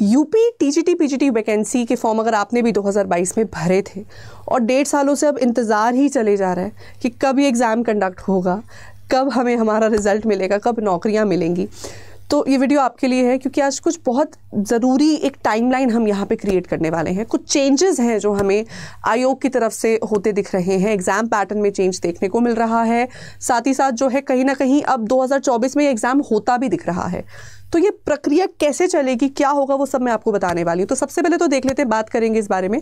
UP TGT PGT vacancy के form अगर आपने भी 2022 में भरे थे और डेढ़ सालों से अब इंतज़ार ही चले जा रहा है कि कब ये एग्ज़ाम कंडक्ट होगा कब हमें हमारा रिज़ल्ट मिलेगा कब नौकरियां मिलेंगी तो ये वीडियो आपके लिए है क्योंकि आज कुछ बहुत ज़रूरी एक टाइमलाइन हम यहाँ पे क्रिएट करने वाले हैं कुछ चेंजेस हैं जो हमें आयोग की तरफ से होते दिख रहे हैं एग्ज़ाम पैटर्न में चेंज देखने को मिल रहा है साथ ही साथ जो है कहीं ना कहीं अब 2024 में ये एग्ज़ाम होता भी दिख रहा है तो ये प्रक्रिया कैसे चलेगी क्या होगा वो सब मैं आपको बताने वाली हूँ तो सबसे पहले तो देख लेते हैं बात करेंगे इस बारे में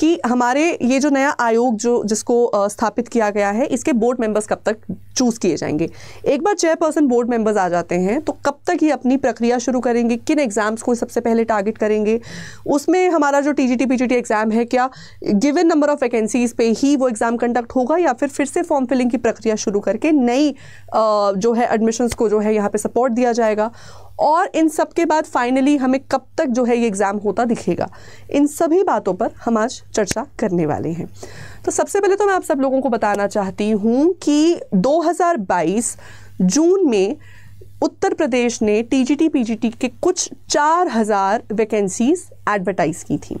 कि हमारे ये जो नया आयोग जो जिसको स्थापित किया गया है इसके बोर्ड मेंबर्स कब तक चूज़ किए जाएंगे एक बार चेयरपर्सन बोर्ड मेंबर्स आ जाते हैं तो कब तक ये अपनी प्रक्रिया शुरू करेंगे किन एग्ज़ाम्स को सबसे पहले टारगेट करेंगे उसमें हमारा जो टी जी एग्ज़ाम है क्या गिवन नंबर ऑफ वैकेंसीज़ पे ही वो एग्ज़ाम कंडक्ट होगा या फिर फिर से फॉर्म फिलिंग की प्रक्रिया शुरू करके नई जो है एडमिशन्स को जो है यहाँ पर सपोर्ट दिया जाएगा और इन सब के बाद फाइनली हमें कब तक जो है ये एग्ज़ाम होता दिखेगा इन सभी बातों पर हम आज चर्चा करने वाले हैं तो सबसे पहले तो मैं आप सब लोगों को बताना चाहती हूँ कि 2022 जून में उत्तर प्रदेश ने टीजीटी पीजीटी के कुछ 4000 वैकेंसीज एडवर्टाइज की थी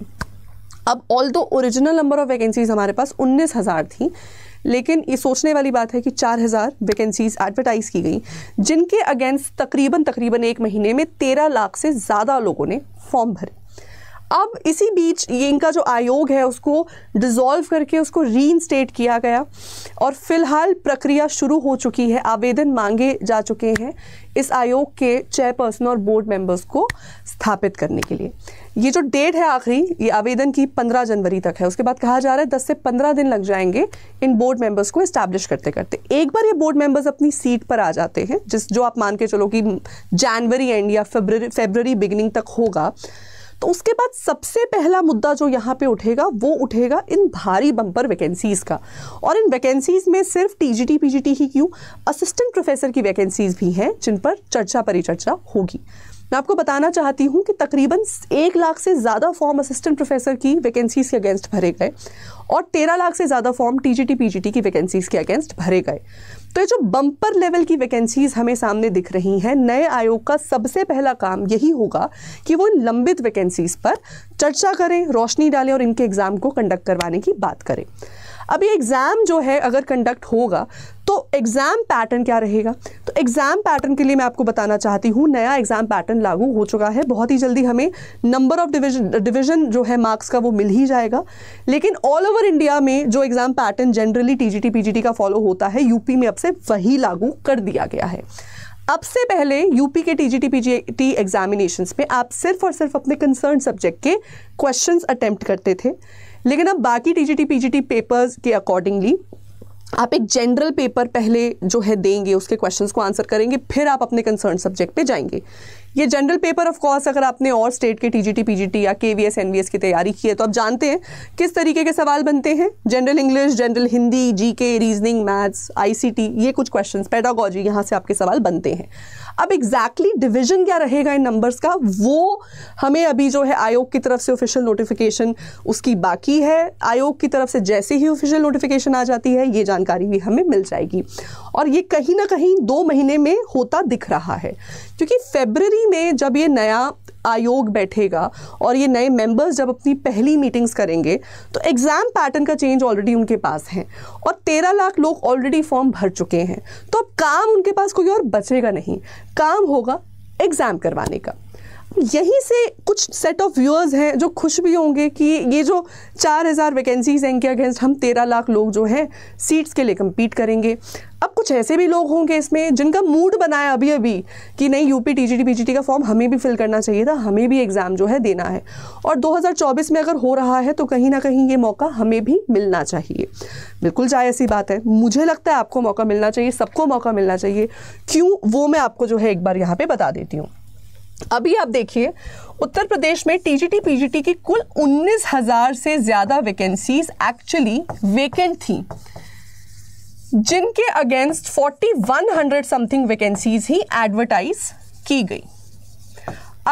अब ऑल दो ओरिजिनल नंबर ऑफ वैकेंसीज हमारे पास 19000 थी लेकिन ये सोचने वाली बात है कि चार हज़ार वैकेंसीज एडवर्टाइज की गई जिनके अगेंस्ट तकरीबन तकरीबन एक महीने में तेरह लाख से ज़्यादा लोगों ने फॉर्म भरे अब इसी बीच ये इनका जो आयोग है उसको डिज़ोल्व करके उसको रीइंस्टेट किया गया और फिलहाल प्रक्रिया शुरू हो चुकी है आवेदन मांगे जा चुके हैं इस आयोग के चेयरपर्सन और बोर्ड मेंबर्स को स्थापित करने के लिए ये जो डेट है आखिरी ये आवेदन की 15 जनवरी तक है उसके बाद कहा जा रहा है 10 से 15 दिन लग जाएंगे इन बोर्ड मेंबर्स को इस्टेब्लिश करते करते एक बार ये बोर्ड मेंबर्स अपनी सीट पर आ जाते हैं जिस जो आप मान के चलो कि जनवरी एंड या फेबर फेबररी बिगिनिंग तक होगा तो उसके बाद सबसे पहला मुद्दा जो यहाँ पे उठेगा वो उठेगा इन भारी बम्पर वैकेंसीज़ का और इन वैकेंसीज़ में सिर्फ टीजीटी पीजीटी ही क्यों असिस्टेंट प्रोफेसर की वैकेंसीज़ भी हैं जिन पर चर्चा परिचर्चा होगी मैं आपको बताना चाहती हूँ कि तकरीबन एक लाख से ज़्यादा फॉर्म असिस्टेंट प्रोफेसर की वैकेंसीज़ के अगेंस्ट भरे गए और तेरह लाख से ज़्यादा फॉर्म टी जी टी की वैकेंसीज़ के अगेंस्ट भरे गए तो ये जो बम्पर लेवल की वैकेंसीज़ हमें सामने दिख रही हैं नए आयोग का सबसे पहला काम यही होगा कि वो लंबित वैकेंसीज़ पर चर्चा करें रोशनी डालें और इनके एग्ज़ाम को कंडक्ट करवाने की बात करें अब ये एग्ज़ाम जो है अगर कंडक्ट होगा तो एग्ज़ाम पैटर्न क्या रहेगा तो एग्ज़ाम पैटर्न के लिए मैं आपको बताना चाहती हूँ नया एग्ज़ाम पैटर्न लागू हो चुका है बहुत ही जल्दी हमें नंबर ऑफ डिविजन डिविजन जो है मार्क्स का वो मिल ही जाएगा लेकिन ऑल ओवर इंडिया में जो exam pattern generally TGT PGT का फॉलो होता है यूपी में अब से वही लागू कर दिया गया है अब से पहले यूपी के टीजीटी पीजीटी एग्जामिनेशन में आप सिर्फ और सिर्फ अपने कंसर्न सब्जेक्ट के क्वेश्चन अटेम्प्ट करते थे लेकिन अब बाकी टीजीटी पीजीटी पेपर्स के अकॉर्डिंगली आप एक जनरल पेपर पहले जो है देंगे उसके क्वेश्चंस को आंसर करेंगे फिर आप अपने कंसर्न सब्जेक्ट पे जाएंगे ये जनरल पेपर ऑफ कोर्स अगर आपने और स्टेट के जी टी या वी एस की तैयारी की है तो आप जानते हैं किस तरीके के सवाल बनते हैं general English general Hindi G K reasoning maths ICT ये कुछ क्वेश्चन पैडागोजी यहाँ से आपके सवाल बनते हैं अब एग्जैक्टली exactly डिवीजन क्या रहेगा इन नंबर्स का वो हमें अभी जो है आयोग की तरफ से ऑफिशियल नोटिफिकेशन उसकी बाकी है आयोग की तरफ से जैसे ही ऑफिशियल नोटिफिकेशन आ जाती है ये जानकारी भी हमें मिल जाएगी और ये कहीं ना कहीं दो महीने में होता दिख रहा है क्योंकि फेबररी ही में जब ये नया आयोग बैठेगा और ये नए मेंबर्स जब अपनी पहली मीटिंग्स करेंगे तो एग्ज़ाम पैटर्न का चेंज ऑलरेडी उनके पास है और तेरह लाख लोग ऑलरेडी फॉर्म भर चुके हैं तो अब काम उनके पास कोई और बचेगा नहीं काम होगा एग्ज़ाम करवाने का यहीं से कुछ सेट ऑफ व्यूअर्स हैं जो खुश भी होंगे कि ये जो चार हज़ार वैकेंसीज़ हैं इनके अगेंस्ट हम तेरह लाख लोग जो हैं सीट्स के लिए कम्पीट करेंगे अब कुछ ऐसे भी लोग होंगे इसमें जिनका मूड बनाया अभी अभी कि नहीं यूपी जी टी का फॉर्म हमें भी फिल करना चाहिए था हमें भी एग्ज़ाम जो है देना है और 2024 में अगर हो रहा है तो कहीं ना कहीं ये मौका हमें भी मिलना चाहिए बिल्कुल जायज़ सी बात है मुझे लगता है आपको मौका मिलना चाहिए सबको मौका मिलना चाहिए क्यों वो मैं आपको जो है एक बार यहाँ पर बता देती हूँ अभी आप देखिए उत्तर प्रदेश में टीजीटी पीजीटी की कुल 19,000 से ज़्यादा वैकेंसीज एक्चुअली वेकेंट थी जिनके अगेंस्ट 4100 समथिंग वैकेंसीज ही एडवर्टाइज की गई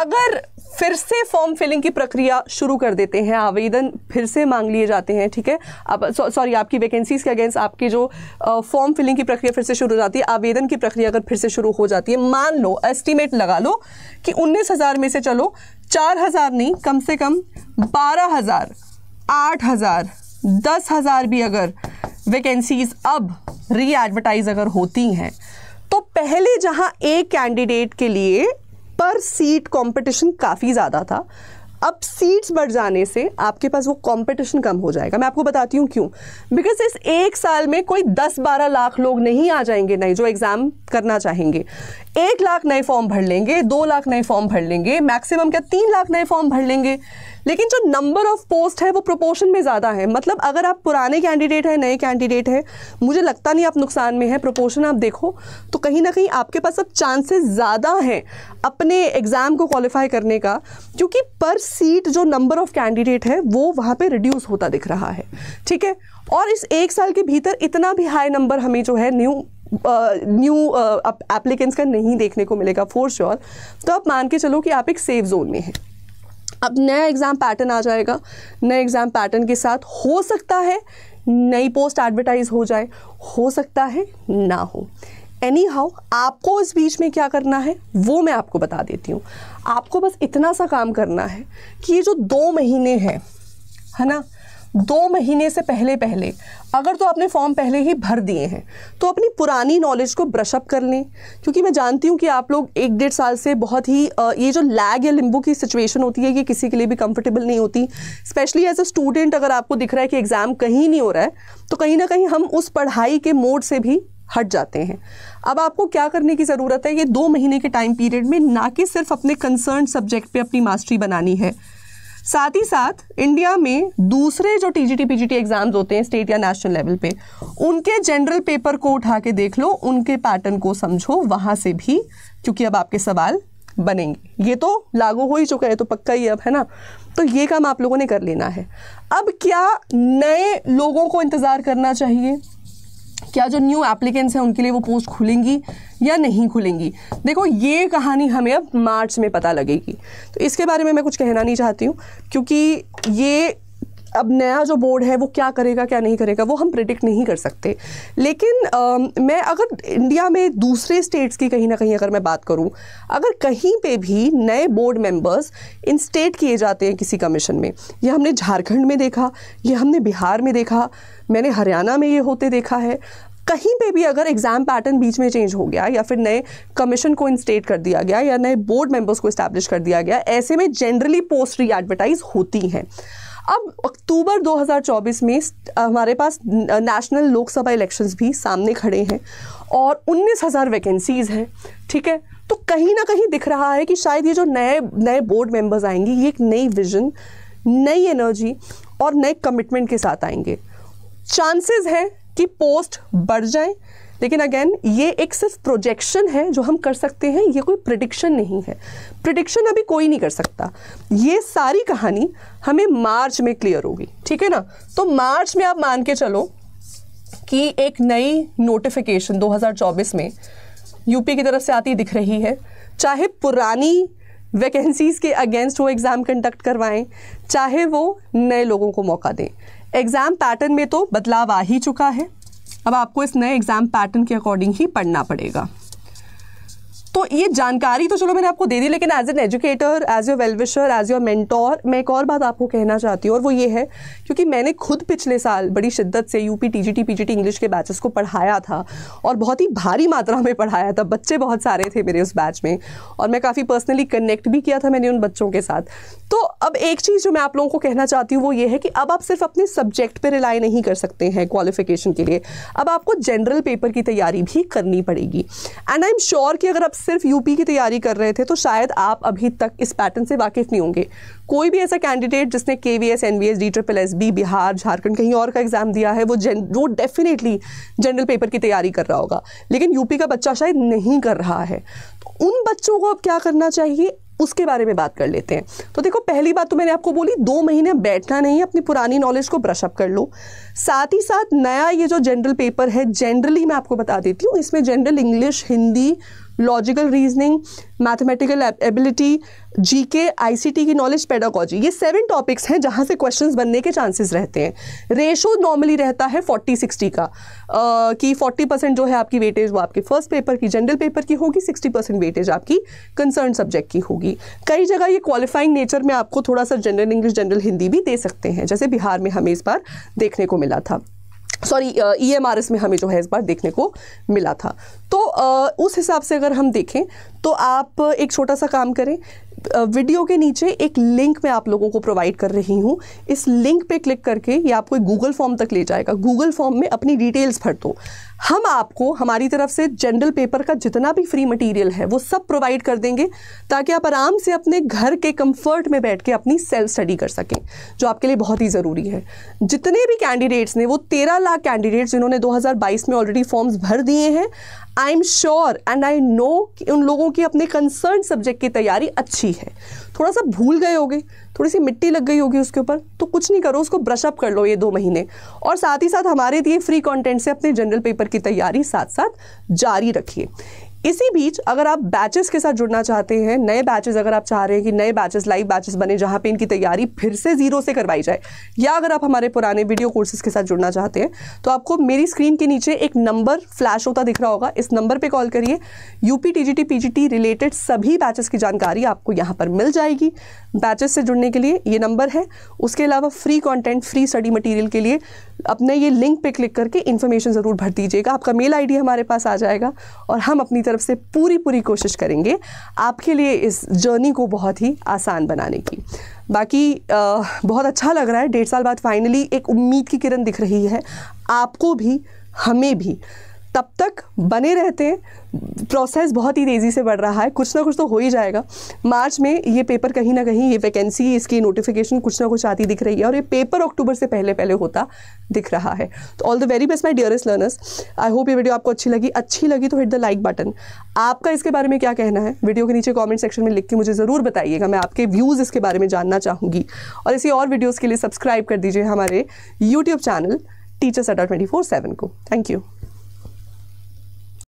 अगर फिर से फॉर्म फिलिंग की प्रक्रिया शुरू कर देते हैं आवेदन फिर से मांग लिए जाते हैं ठीक है अब सॉरी आपकी वैकेंसीज के अगेंस्ट आपकी जो फॉर्म फिलिंग की प्रक्रिया फिर से शुरू हो जाती है आवेदन की प्रक्रिया अगर फिर से शुरू हो जाती है मान लो एस्टिमेट लगा लो कि उन्नीस हज़ार में से चलो चार हज़ार नहीं कम से कम बारह हज़ार आठ हज़ार दस हज़ार भी अगर वैकेंसीज अब री एडवर्टाइज अगर होती हैं तो पहले जहां एक कैंडिडेट के लिए पर सीट कंपटीशन काफ़ी ज़्यादा था अब सीट्स बढ़ जाने से आपके पास वो कंपटीशन कम हो जाएगा मैं आपको बताती हूँ क्यों बिकॉज इस एक साल में कोई 10-12 लाख लोग नहीं आ जाएंगे नहीं जो एग्ज़ाम करना चाहेंगे एक लाख नए फॉर्म भर लेंगे दो लाख नए फॉर्म भर लेंगे मैक्सिमम क्या तीन लाख नए फॉर्म भर लेंगे लेकिन जो नंबर ऑफ पोस्ट है वो प्रोपोर्शन में ज़्यादा है मतलब अगर आप पुराने कैंडिडेट हैं नए कैंडिडेट हैं मुझे लगता नहीं आप नुकसान में हैं प्रोपोर्शन आप देखो तो कहीं ना कहीं आपके पास अब चांसेस ज़्यादा हैं अपने एग्ज़ाम को क्वालिफाई करने का क्योंकि पर सीट जो नंबर ऑफ़ कैंडिडेट है वो वहाँ पर रिड्यूस होता दिख रहा है ठीक है और इस एक साल के भीतर इतना भी हाई नंबर हमें जो है न्यू न्यू एप्लीकेंट्स का नहीं देखने को मिलेगा फोर श्योर तो आप मान के चलो कि आप एक सेफ जोन में हैं अब नया एग्ज़ाम पैटर्न आ जाएगा नए एग्ज़ाम पैटर्न के साथ हो सकता है नई पोस्ट एडवर्टाइज हो जाए हो सकता है ना हो एनी हाउ आपको इस बीच में क्या करना है वो मैं आपको बता देती हूँ आपको बस इतना सा काम करना है कि ये जो दो महीने हैं है ना दो महीने से पहले पहले अगर तो आपने फॉर्म पहले ही भर दिए हैं तो अपनी पुरानी नॉलेज को ब्रशअप कर लें क्योंकि मैं जानती हूँ कि आप लोग एक डेढ़ साल से बहुत ही ये जो लैग या लिम्बू की सिचुएशन होती है ये किसी के लिए भी कंफर्टेबल नहीं होती स्पेशली एज अ स्टूडेंट अगर आपको दिख रहा है कि एग्ज़ाम कहीं नहीं हो रहा है तो कहीं ना कहीं हम उस पढ़ाई के मोड से भी हट जाते हैं अब आपको क्या करने की ज़रूरत है ये दो महीने के टाइम पीरियड में ना कि सिर्फ अपने कंसर्न सब्जेक्ट पे अपनी मास्टरी बनानी है साथ ही साथ इंडिया में दूसरे जो T G G T exams होते हैं स्टेट या नेशनल लेवल पे उनके जनरल पेपर को उठा के देख लो उनके पैटर्न को समझो वहाँ से भी क्योंकि अब आपके सवाल बनेंगे ये तो लागू हो ही चुका है तो पक्का ही अब है ना तो ये काम आप लोगों ने कर लेना है अब क्या नए लोगों को इंतज़ार करना चाहिए क्या जो न्यू एप्लीकेंट्स हैं उनके लिए वो पोस्ट खुलेंगी या नहीं खुलेंगी देखो ये कहानी हमें अब मार्च में पता लगेगी तो इसके बारे में मैं कुछ कहना नहीं चाहती हूँ क्योंकि ये अब नया जो बोर्ड है वो क्या करेगा क्या नहीं करेगा वो हम प्रिडिक्ट नहीं कर सकते लेकिन आ, मैं अगर इंडिया में दूसरे स्टेट्स की कहीं ना कहीं अगर मैं बात करूं अगर कहीं पे भी नए बोर्ड मेंबर्स इंस्टेट किए जाते हैं किसी कमीशन में यह हमने झारखंड में देखा यह हमने बिहार में देखा मैंने हरियाणा में ये होते देखा है कहीं पे भी अगर एग्ज़ाम पैटर्न बीच में चेंज हो गया या फिर नए कमीशन को इंस्टेट कर दिया गया या नए बोर्ड मेंबर्स को इस्टेब्लिश कर दिया गया ऐसे में जनरली पोस्ट री एडवर्टाइज होती हैं अब अक्टूबर 2024 में हमारे पास नेशनल लोकसभा इलेक्शंस भी सामने खड़े हैं और उन्नीस हज़ार वैकेंसीज़ हैं ठीक है तो कहीं ना कहीं दिख रहा है कि शायद ये जो नए नए बोर्ड मेंबर्स आएंगे ये एक नई विजन नई एनर्जी और नए कमिटमेंट के साथ आएंगे चांसेस हैं कि पोस्ट बढ़ जाएं लेकिन अगेन ये एक सिर्फ प्रोजेक्शन है जो हम कर सकते हैं ये कोई प्रडिक्शन नहीं है प्रडिक्शन अभी कोई नहीं कर सकता ये सारी कहानी हमें मार्च में क्लियर होगी ठीक है ना तो मार्च में आप मान के चलो कि एक नई नोटिफिकेशन 2024 में यूपी की तरफ से आती दिख रही है चाहे पुरानी वैकेंसीज़ के अगेंस्ट वो एग्ज़ाम कंडक्ट करवाएं चाहे वो नए लोगों को मौका दें एग्ज़ाम पैटर्न में तो बदलाव आ ही चुका है अब आपको इस नए एग्ज़ाम पैटर्न के अकॉर्डिंग ही पढ़ना पड़ेगा तो ये जानकारी तो चलो मैंने आपको दे दी लेकिन as an educator as your well wisher as your mentor मैं एक और बात आपको कहना चाहती हूँ और वो ये है क्योंकि मैंने खुद पिछले साल बड़ी शिद्दत से यूपी टीजीटी पीजीटी इंग्लिश के बैचेस को पढ़ाया था और बहुत ही भारी मात्रा में पढ़ाया था बच्चे बहुत सारे थे मेरे उस बैच में और मैं काफ़ी पर्सनली कनेक्ट भी किया था मैंने उन बच्चों के साथ तो अब एक चीज़ जो मैं आप लोगों को कहना चाहती हूँ वो ये है कि अब आप सिर्फ अपने सब्जेक्ट पर रिलाई नहीं कर सकते हैं क्वालिफिकेशन के लिए अब आपको जनरल पेपर की तैयारी भी करनी पड़ेगी एंड आई एम श्योर कि अगर आप सिर्फ यूपी की तैयारी कर रहे थे तो शायद आप अभी तक इस पैटर्न से वाकिफ नहीं होंगे कोई भी ऐसा कैंडिडेट जिसने K V S N V S D triple S B Bihar Jharkhand कहीं और का एग्ज़ाम दिया है वो जन वो डेफिनेटली जनरल पेपर की तैयारी कर रहा होगा लेकिन यूपी का बच्चा शायद नहीं कर रहा है तो उन बच्चों को अब क्या करना चाहिए उसके बारे में बात कर लेते हैं तो देखो पहली बात तो मैंने आपको बोली दो महीने बैठना नहीं अपनी पुरानी नॉलेज को ब्रशअप कर लो साथ ही साथ नया ये जो जनरल पेपर है जनरली मैं आपको बता देती हूँ इसमें general English Hindi logical reasoning mathematical ability GK ICT की नॉलेज पेडागोजी ये सेवन टॉपिक्स हैं जहाँ से क्वेश्चंस बनने के चांसेस रहते हैं रेशो नॉर्मली रहता है फोर्टी सिक्सटी का आ, कि फोर्टी परसेंट जो है आपकी वेटेज वो आपके फर्स्ट पेपर की जनरल पेपर की होगी सिक्सटी परसेंट वेटेज आपकी कंसर्न सब्जेक्ट की होगी कई जगह ये क्वालिफाइंग नेचर में आपको थोड़ा सा जनरल इंग्लिश जनरल हिंदी भी दे सकते हैं जैसे बिहार में हमें इस बार देखने को मिला था सॉरी ई एम e में हमें जो है इस बार देखने को मिला था तो uh, उस हिसाब से अगर हम देखें तो आप एक छोटा सा काम करें वीडियो के नीचे एक लिंक मैं आप लोगों को प्रोवाइड कर रही हूँ इस लिंक पे क्लिक करके ये आपको गूगल फॉर्म तक ले जाएगा गूगल फॉर्म में अपनी डिटेल्स भर दो हम आपको हमारी तरफ से जनरल पेपर का जितना भी फ्री मटेरियल है वो सब प्रोवाइड कर देंगे ताकि आप आराम से अपने घर के कंफर्ट में बैठ के अपनी सेल्फ स्टडी कर सकें जो आपके लिए बहुत ही ज़रूरी है जितने भी कैंडिडेट्स ने वो तेरह लाख कैंडिडेट्स जिन्होंने 2022 में ऑलरेडी फॉर्म्स भर दिए हैं I am sure and I know कि उन लोगों की अपने कंसर्न सब्जेक्ट की तैयारी अच्छी है थोड़ा सा भूल गए होगे थोड़ी सी मिट्टी लग गई होगी उसके ऊपर तो कुछ नहीं करो उसको ब्रशअप कर लो ये दो महीने और साथ ही साथ हमारे दिए फ्री कंटेंट से अपने जनरल पेपर की तैयारी साथ साथ जारी रखिए इसी बीच अगर आप बैचेस के साथ जुड़ना चाहते हैं नए बैचेस अगर आप चाह रहे हैं कि नए बैचेस लाइव बैचेस बने जहाँ पे इनकी तैयारी फिर से जीरो से करवाई जाए या अगर आप हमारे पुराने वीडियो कोर्सेज के साथ जुड़ना चाहते हैं तो आपको मेरी स्क्रीन के नीचे एक नंबर फ्लैश होता दिख रहा होगा इस नंबर पर कॉल करिए यूपी टी पीजीटी रिलेटेड सभी बैचेस की जानकारी आपको यहाँ पर मिल जाएगी बैचेस से जुड़ने के लिए ये नंबर है उसके अलावा free content free study material के लिए अपने ये लिंक पर क्लिक करके इन्फॉर्मेशन ज़रूर भर दीजिएगा आपका मेल आई हमारे पास आ जाएगा और हम अपनी तरफ से पूरी पूरी कोशिश करेंगे आपके लिए इस जर्नी को बहुत ही आसान बनाने की बाकी आ, बहुत अच्छा लग रहा है डेढ़ साल बाद फाइनली एक उम्मीद की किरण दिख रही है आपको भी हमें भी तब तक बने रहते हैं प्रोसेस बहुत ही तेज़ी से बढ़ रहा है कुछ ना कुछ तो हो ही जाएगा मार्च में ये पेपर कहीं ना कहीं ये वैकेंसी इसकी नोटिफिकेशन कुछ ना कुछ आती दिख रही है और ये पेपर अक्टूबर से पहले पहले होता दिख रहा है तो all the very best my dearest learners I hope ये वीडियो आपको अच्छी लगी अच्छी लगी तो हिट द लाइक बटन आपका इसके बारे में क्या कहना है वीडियो के नीचे कॉमेंट सेक्शन में लिख के मुझे ज़रूर बताइएगा मैं आपके व्यूज़ इसके बारे में जानना चाहूँगी और इसी और वीडियोज़ के लिए सब्सक्राइब कर दीजिए हमारे YouTube channel teachers Adda twenty four seven को थैंक यू